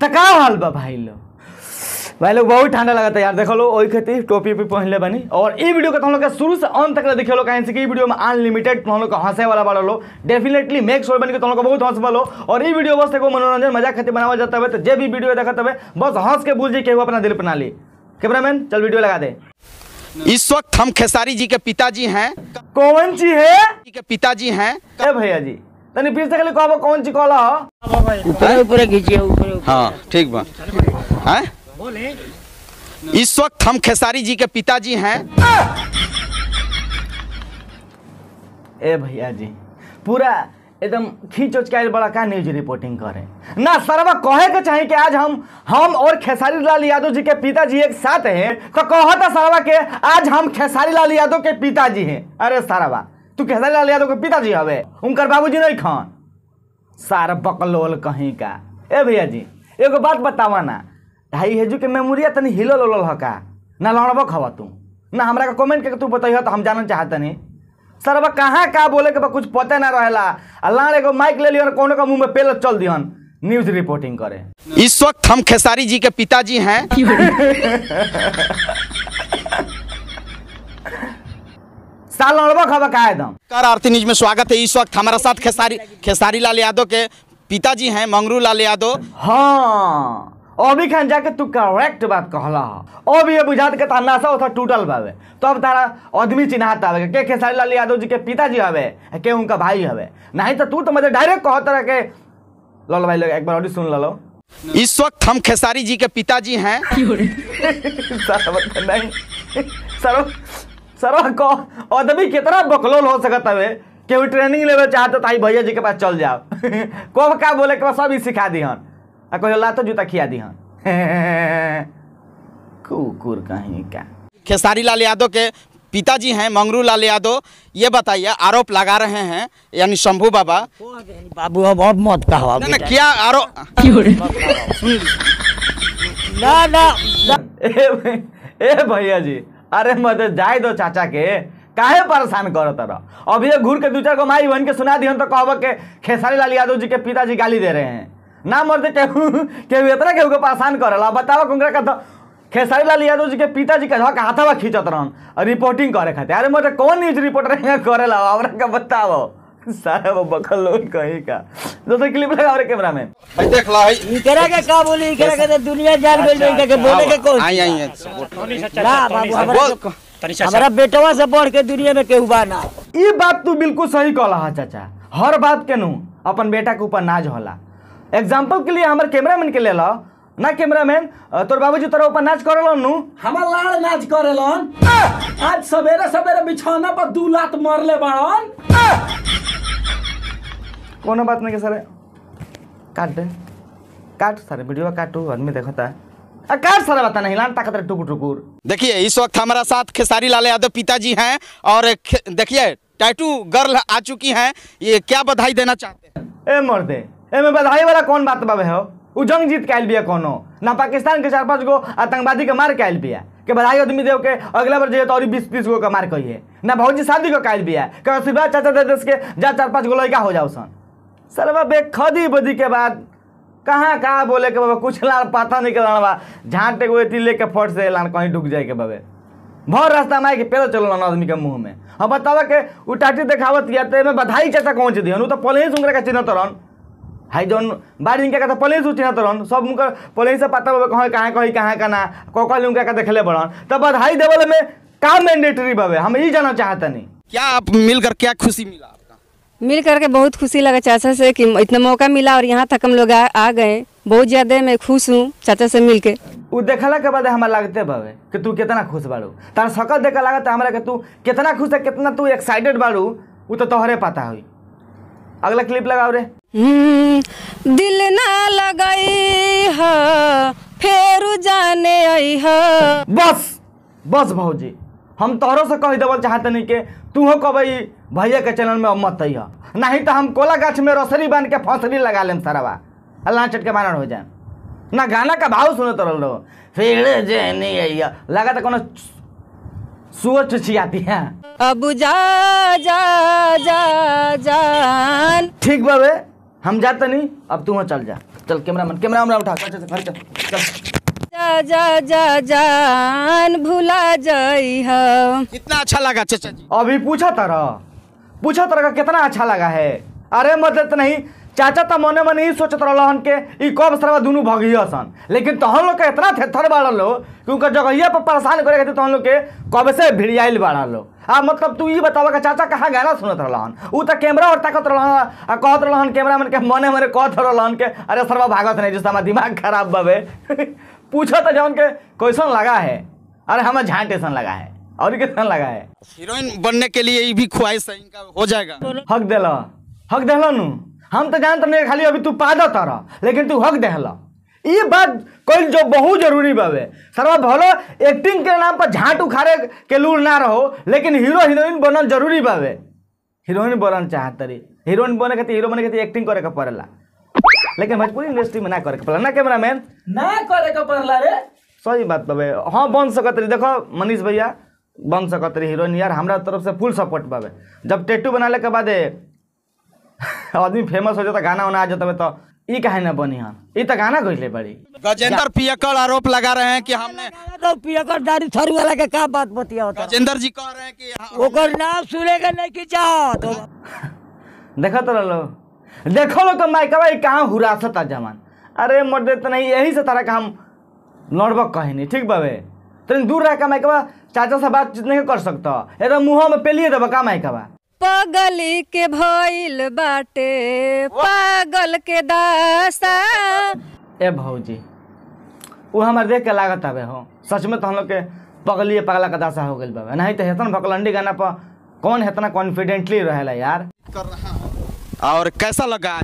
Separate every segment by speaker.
Speaker 1: तका हाल बा भाई लोग भाई लोग बहुत ठंडा लगा था यार देख लो वही खेती टोपी भी पहनले बनी और ये वीडियो का तुम लोग का शुरू से अंत तक देखे लो कहीं से कि वीडियो में अनलिमिटेड तुम लोग का हंसे वाला बड़ा लो डेफिनेटली मेक शोर बन के तुम लोग बहुत हंस वालो और ये वीडियो बस देखो मनोरंजन मजा खेती बनावा जाता है तो जब भी वीडियो देखा तब बस हंस के भूल जी के अपना दिल बना ली कैमरामैन चल वीडियो लगा दे इस वक्त हम खेसारी जी के पिताजी हैं कौन जी है पिताजी हैं भैया जी तनी पीछे से खाली कहबो कौन ची कहला हो ऊपर ऊपर खींचिए ऊपर हां ठीक बा हैं बोले इस वक्त हम खेसारी जी के पिताजी हैं ए भैया जी पूरा एकदम खींच उच बड़ा का न्यूज रिपोर्टिंग करें ना सरवा कहे के चाहे कि आज हम हम और खेसारी लाल यादव जी के पिताजी एक साथ हैं तो कहो था सरवा के आज हम खेसारी लाल यादव के पिताजी हैं अरे सरवा तू कैसा लाल यादव के पिताजी हवे उनकर बाबूजी नहीं खान सारा बकलोल कहीं का ए भैया जी एगो बात बतावा ना ढाई हेजू के मेमोरिया तनी हिलल उलल ह का ना लड़बक हवा तू ना हमारा का कमेंट करके तू बत तो हम जानल चाहत नहीं अब कहाँ का बोले के बा कुछ पता ना रहेला लाड़ एगो माइक ले लियन कोनो का मुंह में पेल चल दिहन न्यूज रिपोर्टिंग करे इस वक्त हम खेसारी जी के पिताजी हैं साल कर आरती न्यूज में स्वागत है इस वक्त हमारे साथ खेसारी खेसारी लाल यादव के पिताजी हैं मंगरू लाल यादव हाँ अभी खान जाके तू करेक्ट बात कहला अभी ये बुझात के तानासा तो होता टूटल बावे तो तारा आदमी चिन्हात आवे के खेसारी लाल यादव जी के पिताजी हवे के उनका भाई हवे नहीं तो तू तो मुझे डायरेक्ट कहो तरह के लल भाई लोग एक बार और सुन लो इस वक्त हम खेसारी जी के पिताजी हैं सर सरह को अदमी कितना बकलोल हो सकता है वो ट्रेनिंग लेवे चाहते तो भैया जी के पास चल जाओ कब का बोले के सब ही सिखा दीहन आ कहो लात जूता खिया दीहन कुकुर कहीं का खेसारी लाल यादव के पिताजी हैं मंगरू लाल यादव ये बताइए आरोप लगा रहे हैं यानी शंभू बाबा बाबू अब अब मत कहो ना, ना क्या आरोप ना, ना। ए भैया जी अरे मत जाए दो चाचा के काहे परेशान करो तरह अभी तो घूर के दू चार को माई बहन के सुना दी तो कहब के खेसारी लाल यादव जी के पिताजी गाली दे रहे हैं ना मर्द केहू केहू इतना केहू के परेशान करल बताओ कुंगरा का खेसारी लाल यादव जी के पिताजी के झक हाथवा खींचत रहन रिपोर्टिंग करे खाते अरे मत कौन न्यूज रिपोर्टर करेला बताओ सारा वो बकल लोन कहीं का दोस्तों क्लिप लगा रहे कैमरा में भाई देख ला भाई इकरा के का बोली इकरा के तो दुनिया जान गेल अच्छा, अच्छा, नहीं के बोले के कौन आई आई ला बाबू हमारा हमरा बेटवा से बढ़ के दुनिया में केहू बा ना ई बात तू बिल्कुल सही कहला हा चाचा हर बात के नु अपन बेटा के ऊपर नाज होला एग्जांपल के लिए हमर कैमरामैन के ले ला ना कैमरामैन तोर बाबूजी तोरा ऊपर नाच करलन नु हमर लाड़ नाच करलन आज सवेरे सवेरे बिछौना पर दू लात मारले बाड़न कौन बात नहीं सर काट दे काट सर वीडियो काटू आदमी देखता अकार सारा बता नहीं लान ताकत टुकुर टुकुर देखिए इस वक्त हमारा साथ खेसारी लाल यादव पिताजी हैं और देखिए टैटू गर्ल आ चुकी हैं ये क्या बधाई देना चाहते हैं ए मर्दे ए में बधाई वाला कौन बात बाबे हो उ जंग जीत के आयल बिया कोनो ना पाकिस्तान के चार पांच गो आतंकवादी के मार के आयल बिया के बधाई आदमी देव के अगला बार जाइए तो और बीस तीस गो का मार कहिए ना भौजी शादी को कायल बिया के शिवा चाचा देश के जा चार पाँच गो लड़का हो जाओ सन सरवा खदी बदी के बाद कहाँ कहाँ बोले के बाबा कुछ ला पाता नहीं करना बा झाँटे को एती लेके फट से लान कहीं डूब जाए के बाबे भर रास्ता माए के पैदल चलो आदमी के मुँह में हम बतावा के उ टाटी देखावत किया तो में बधाई चाचा पहुँच दियन तो पलही सुन के चिन्ह तरन हाई जौन बाढ़ इनका तो पलही चिन्हत रहन सब उनका पलही से पता बाबे कहाँ कहाँ कहीं कहाँ कना कोकल उनका देखले बढ़न तो बधाई देवल में का मैंडेटरी बाबे हम ये जाना चाहते नहीं क्या आप मिलकर क्या खुशी मिला मिल करके बहुत खुशी लगा चाचा से कि इतना मौका मिला और यहाँ तक हम लोग आ, आ गए बहुत ज़्यादा मैं खुश हूँ चाचा से मिल के उ देखला के बाद हमारा लगते बाबे कि तू कितना खुश बाड़ू तार सकल देख लगा हमारा कि तू कितना खुश है कितना तू एक्साइटेड बाड़ू वो तो तोहरे पता हुई अगला क्लिप लगाओ रे हम्म, दिल ना लगाई ह फेर जाने आई ह बस बस भाजी हम तोहरों से कह देवल चाहते नहीं के तू हो कबई भैया के चैनल में अम्मत तैया नहीं तो हम कोला गाछ में रसरी बांध के फसरी लगा लेम सरवा अल्लाह चट के मानन हो जाए ना गाना का भाव सुने तरल रहो फिर जे नहीं जैनी लगा था कोनो सोच छियाती है अब जा जा जा जान ठीक बाबे हम जाते नहीं अब तू चल जा चल कैमरा मन कैमरा उमरा उठा चल चल चल चल जा जा जा जान भुला जाई हम इतना अच्छा लगा चाचा जी अभी पूछा तारा पूछा तरह कितना अच्छा लगा है अरे मदद नहीं चाचा तो मन मन ही सोचत रहन के कब सरवा दोनों भगियो सन लेकिन तहन लोग के इतना थेथर बाड़न हो कि उनका जगह पर परेशान करे खाती तहन लोग के कब से भिड़ियाल बाड़न लो आ मतलब तू ये बतावा का चाचा कहाँ गाना सुनत रहन उ तो कैमरा और ताकत रहन आ कहत रहन कैमरा मन के मने मने कहत रहन के अरे सरवा भागत नहीं जिससे हमारा दिमाग खराब बबे पूछो तो जौन के कैसन लगा है अरे हमें झांटे लगा है और कितना लगा है हीरोइन बनने के लिए भी ख्वाहिश है इनका हो जाएगा हक दिल हक दिल नू हम तो जानते नहीं खाली अभी तू पादा तारा लेकिन तू हक दहला ये बात कोई जो बहुत जरूरी बाबे सरवा भलो एक्टिंग के नाम पर झाट उखाड़े के लूर ना रहो लेकिन हीरो हीरोइन बनल जरूरी बाबे हीरोइन बनल चाहत रही हीरोइन बने खातिर हीरो बने खातिर एक्टिंग करे के पड़ेला लेकिन भोजपुरी इंडस्ट्री में ना करे के पड़ेला ना कैमरा मैन ना करे के पड़ेला रे सही बात बाबे हाँ बन सकत रही देखो मनीष भैया बन सकत रही हीरोइन यार हमारा तरफ से फुल सपोर्ट बाबे जब टेटू बनाने के बाद आदमी फेमस हो जाता गाना वाना आ जाता तो ई काहे ना बनी हम ई तो गाना गईले बड़ी गजेंद्र पियकर आरोप लगा रहे हैं कि हमने तो पियकर दाढ़ी थरू वाला के का बात बतिया होता गजेंद्र जी कह रहे हैं कि ओकर नाम सुनेगा नहीं कि चाह तो देखो तो लो देखो लो माई का भाई कहाँ हुरासत आ जवान अरे मर तो नहीं यही से तारा का हम लड़बक कहीं ठीक बाबे तुम दूर रह का माई का चाचा से बात नहीं कर सकता एकदम तो मुँह में पेलिए देव तो का मायका बा पगल के भइल बाटे पागल के दासा ए भौजी वो हमारे देख के लागत आवे हो सच में तो हम लोग के पगलिए पगला का दासा हो गई बाबा नहीं तो हेतन भकलंडी गाना पर कौन हेतना कॉन्फिडेंटली रहेला यार कर रहा और कैसा लगा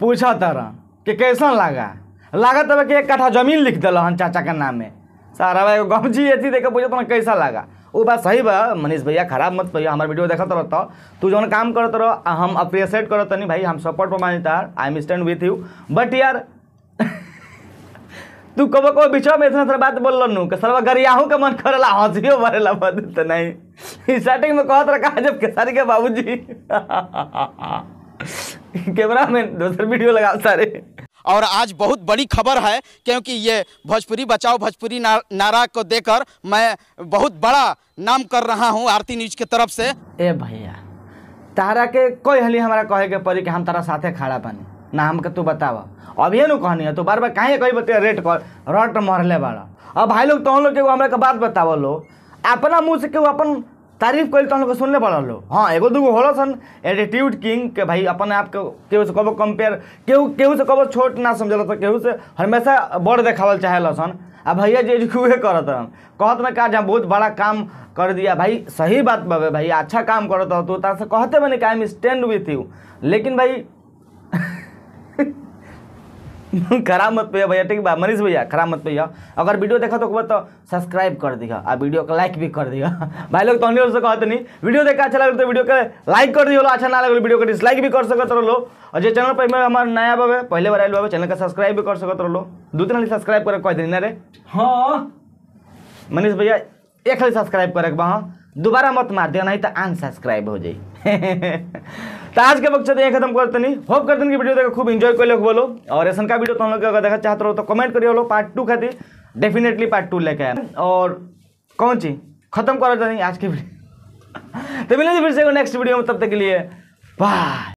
Speaker 1: पूछा तरह कि कैसा लगा लागत अब कि एक कट्ठा जमीन लिख दिल हन चाचा के नाम में सारा भाई गमजी एथी देखे पूछे तुम्हें कैसा लगा वो बात सही बा मनीष भैया खराब मत भैया हमारे वीडियो देखते रहो तू जो काम करते रहो हम अप्रिसिएट करत नहीं भाई हम सपोर्ट पर मानी मानता I am stand with you but यार तू कब कब बीच में इतना सारा बात बोल लू कि सरवा गरियाहू के मन करला हंसियो भरेला बद तो नहीं स्टार्टिंग में कहत रखा जब केसरी के बाबू जी कैमरा मैन दूसरे वीडियो लगा सारे और आज बहुत बड़ी खबर है क्योंकि ये भोजपुरी बचाओ भोजपुरी ना, नारा को देकर मैं बहुत बड़ा नाम कर रहा हूँ आरती न्यूज के तरफ से ए भैया तारा के कोई हली हमारा कहे के पड़ी कि हम तारा साथे खड़ा बनी ना हम तू बतावा अभी नु कहनी है तू बार बार कहीं कही बता रेट कर रट मरले बड़ा अब भाई लोग तो लोग के हमरा के अपना मुँह से केहू अपन तारीफ कर सुनने लोग पड़ल हाँ एगो दूगो होलसन सन एटीट्यूड किंग के भाई अपने आप के से कबो कंपेयर केहू केहू से कब छोट ना समझल तो केहू से हमेशा बड़ देखावल चाहेल लसन आ भैया जे उहे करत कहत का जहाँ बहुत बड़ा काम कर दिया भाई सही बात बाबे भाई अच्छा काम करत हो तो से कहते मैंने I am stand with you लेकिन भाई खराब मत पैया भैया ठीक बा मनीष भैया खराब मत पैया अगर वीडियो देखा तो तो सब्सक्राइब कर दिया आ वीडियो का लाइक भी कर दिया भाई लोग तहनी तो से कहते नहीं वीडियो देखा अच्छा लगे तो वीडियो के लाइक कर दियो अच्छा ना लगे वीडियो को डिसलाइक भी कर सकते रहो और जो चैनल पर हमारे नया बाबे पहले बार आए बाबे चैनल का सब्सक्राइब भी कर सकते रहो दो तीन सब्सक्राइब कर कह देना रे हाँ मनीष भैया एक सब्सक्राइब करे बा हाँ। दोबारा मत मार दिया नहीं तो अनसब्सक्राइब हो जाए तो आज के वक्त तो यही खत्म करते नहीं होप करते कि वीडियो देखकर खूब इंजॉय कर लोग बोलो और ऐसा का वीडियो तुम तो लोग अगर देखा चाहते हो तो कमेंट करिए बोलो पार्ट टू खाती डेफिनेटली पार्ट टू लेके आए और कौन ची खत्म करो जाए आज की वीडियो तो मिले फिर से नेक्स्ट वीडियो में तब तक के लिए बाय